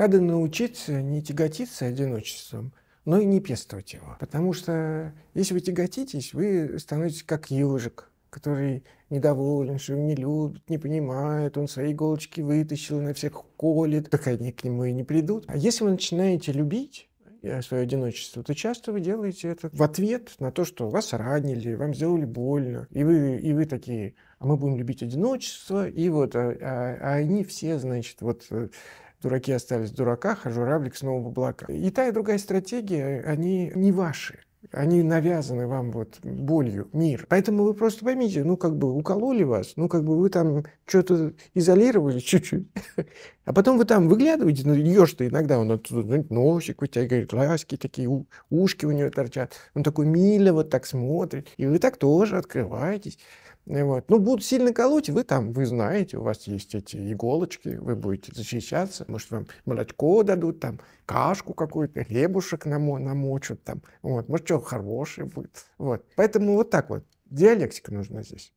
Надо научиться не тяготиться одиночеством, но и не пестовать его. Потому что если вы тяготитесь, вы становитесь как ежик, который недоволен, что его не любит, не понимает, он свои иголочки вытащил, на всех колет, так они к нему и не придут. А если вы начинаете любить, э, свое одиночество, то часто вы делаете это в ответ на то, что вас ранили, вам сделали больно, и вы, и вы такие, а мы будем любить одиночество, и вот, а, а, а они все, значит, вот э, дураки остались в дураках, а журавлик снова в облаках. И та, и другая стратегия, они не ваши. Они навязаны вам вот болью, мир. Поэтому вы просто поймите, ну как бы укололи вас, ну как бы вы там что-то изолировали чуть-чуть. А потом вы там выглядываете, ну, еж-то иногда, он оттуда носик вытягивает, глазки такие, у, ушки у него торчат. Он такой милый вот так смотрит, и вы так тоже открываетесь. Э, вот. Ну, будут сильно колоть, вы там, вы знаете, у вас есть эти иголочки, вы будете защищаться, может, вам молочко дадут, там, кашку какую-то, хлебушек намо намочат, там, вот, может, что хорошее будет, вот. Поэтому вот так вот, диалектика нужна здесь.